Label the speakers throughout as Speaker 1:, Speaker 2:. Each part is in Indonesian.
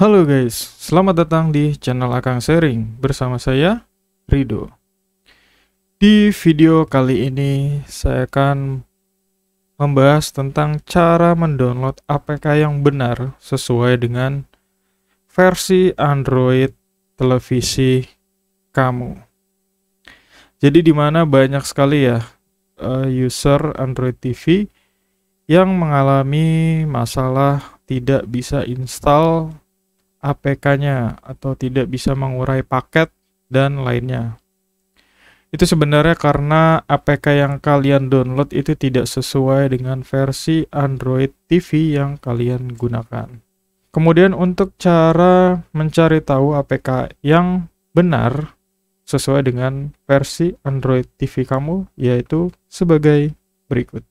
Speaker 1: Halo guys, selamat datang di channel Akang Sharing bersama saya Rido. Di video kali ini saya akan membahas tentang cara mendownload APK yang benar sesuai dengan versi Android televisi kamu. Jadi di mana banyak sekali ya eh, user Android TV yang mengalami masalah tidak bisa install APK-nya atau tidak bisa mengurai paket dan lainnya. Itu sebenarnya karena APK yang kalian download itu tidak sesuai dengan versi Android TV yang kalian gunakan. Kemudian untuk cara mencari tahu APK yang benar sesuai dengan versi Android TV kamu yaitu sebagai berikut.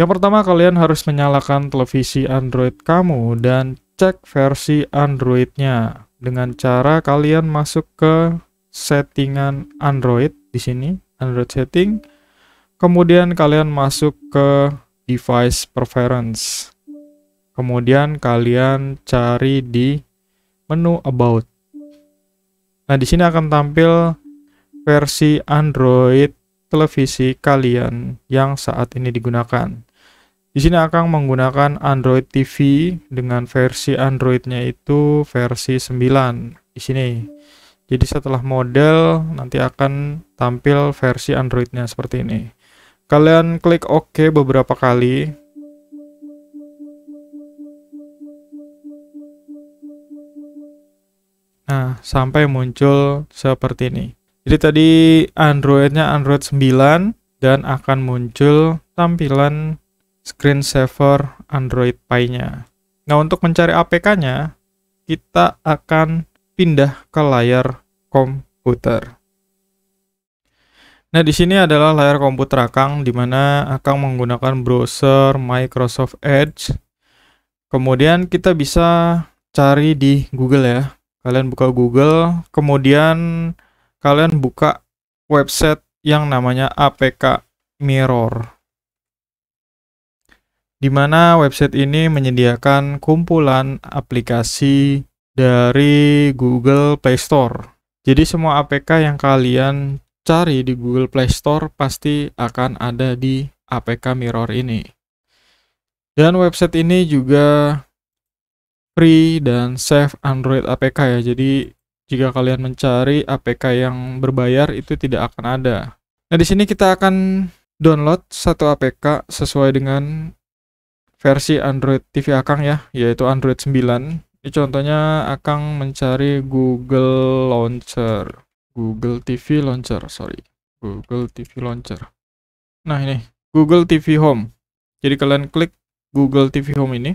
Speaker 1: Yang pertama kalian harus menyalakan televisi Android kamu dan cek versi Androidnya dengan cara kalian masuk ke settingan Android di sini Android setting kemudian kalian masuk ke device preference kemudian kalian cari di menu about nah di sini akan tampil versi Android televisi kalian yang saat ini digunakan. Di sini akan menggunakan Android TV dengan versi Androidnya itu versi 9 di sini. Jadi setelah model nanti akan tampil versi Androidnya seperti ini. Kalian klik OK beberapa kali. Nah, sampai muncul seperti ini. Jadi tadi Androidnya Android 9 dan akan muncul tampilan screen saver Android Pie-nya. Nah, untuk mencari APK-nya, kita akan pindah ke layar komputer. Nah, di sini adalah layar komputer Akang, di mana Akang menggunakan browser Microsoft Edge. Kemudian kita bisa cari di Google ya. Kalian buka Google, kemudian kalian buka website yang namanya APK Mirror. Di mana website ini menyediakan kumpulan aplikasi dari Google Play Store. Jadi semua APK yang kalian cari di Google Play Store pasti akan ada di APK Mirror ini. Dan website ini juga free dan safe Android APK ya. Jadi jika kalian mencari APK yang berbayar itu tidak akan ada. Nah, di sini kita akan download satu APK sesuai dengan versi Android TV Akang ya, yaitu Android 9. Ini contohnya Akang mencari Google Launcher, Google TV Launcher, sorry, Google TV Launcher. Nah ini Google TV Home. Jadi kalian klik Google TV Home ini.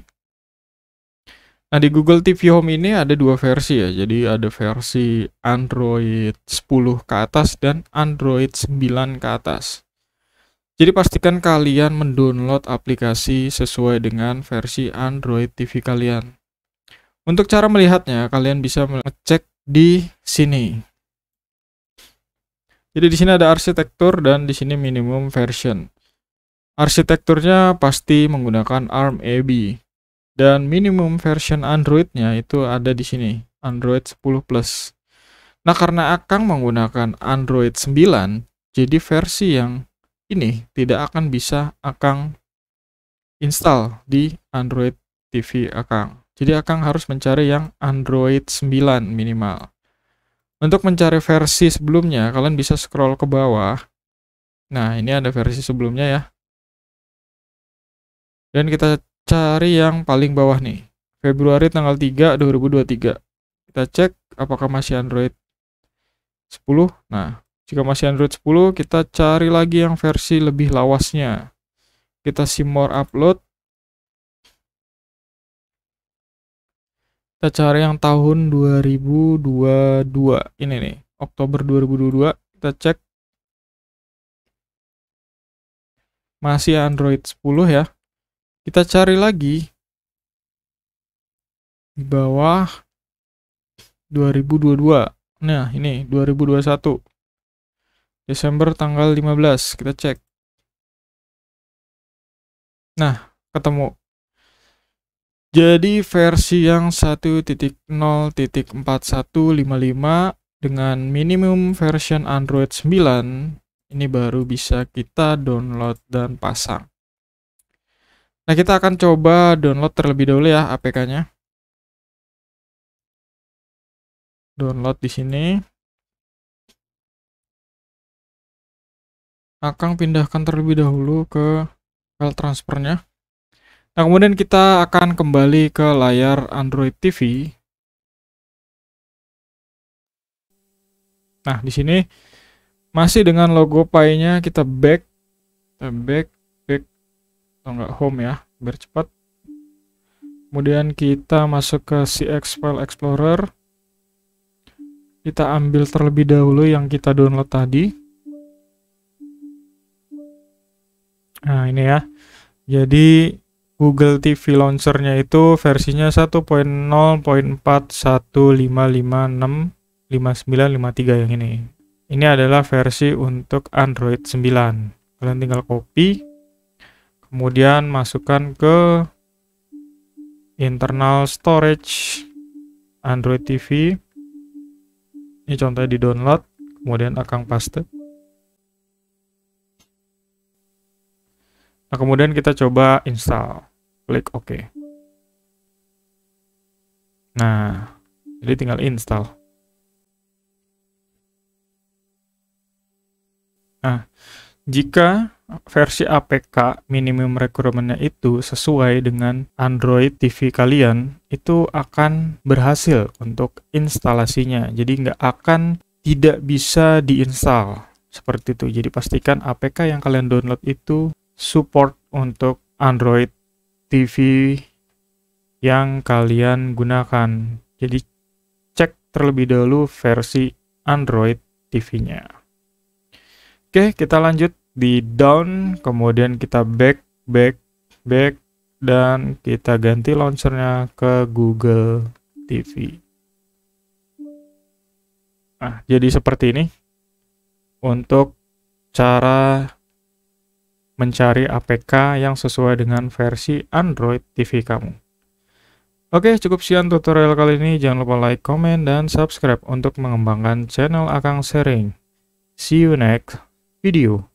Speaker 1: Nah di Google TV Home ini ada dua versi ya. Jadi ada versi Android 10 ke atas dan Android 9 ke atas. Jadi pastikan kalian mendownload aplikasi sesuai dengan versi Android TV kalian. Untuk cara melihatnya, kalian bisa mengecek di sini. Jadi di sini ada arsitektur dan di sini minimum version. Arsitekturnya pasti menggunakan ARM AB dan minimum version nya itu ada di sini Android 10 Plus. Nah karena Akang menggunakan Android 9, jadi versi yang ini tidak akan bisa Akang install di Android TV Akang. Jadi Akang harus mencari yang Android 9 minimal. Untuk mencari versi sebelumnya, kalian bisa scroll ke bawah. Nah, ini ada versi sebelumnya ya. Dan kita cari yang paling bawah nih. Februari tanggal 3 2023. Kita cek apakah masih Android 10. Nah, jika masih Android 10, kita cari lagi yang versi lebih lawasnya. Kita see more upload. Kita cari yang tahun 2022. Ini nih, Oktober 2022. Kita cek. Masih Android 10 ya. Kita cari lagi di bawah 2022. Nah, ini 2021. Desember tanggal 15, kita cek. Nah, ketemu. Jadi versi yang 1.0.4155 dengan minimum version Android 9 ini baru bisa kita download dan pasang. Nah, kita akan coba download terlebih dahulu ya APK-nya. Download di sini. Akang pindahkan terlebih dahulu ke file transfernya. Nah, kemudian kita akan kembali ke layar Android TV. Nah, di sini masih dengan logo Pi-nya kita back kita back atau enggak home ya biar cepat kemudian kita masuk ke CX File Explorer kita ambil terlebih dahulu yang kita download tadi nah ini ya jadi Google TV launchernya itu versinya tiga yang ini ini adalah versi untuk Android 9 kalian tinggal copy kemudian masukkan ke internal storage Android TV ini contohnya di download kemudian akan paste nah kemudian kita coba install klik OK nah jadi tinggal install nah jika versi APK minimum requirement-nya itu sesuai dengan Android TV kalian, itu akan berhasil untuk instalasinya. Jadi nggak akan tidak bisa diinstal seperti itu. Jadi pastikan APK yang kalian download itu support untuk Android TV yang kalian gunakan. Jadi cek terlebih dahulu versi Android TV-nya. Oke, kita lanjut di down, kemudian kita back, back, back, dan kita ganti launchernya ke Google TV. Nah, jadi seperti ini untuk cara mencari APK yang sesuai dengan versi Android TV kamu. Oke, cukup sekian tutorial kali ini. Jangan lupa like, comment, dan subscribe untuk mengembangkan channel Akang Sharing. See you next. video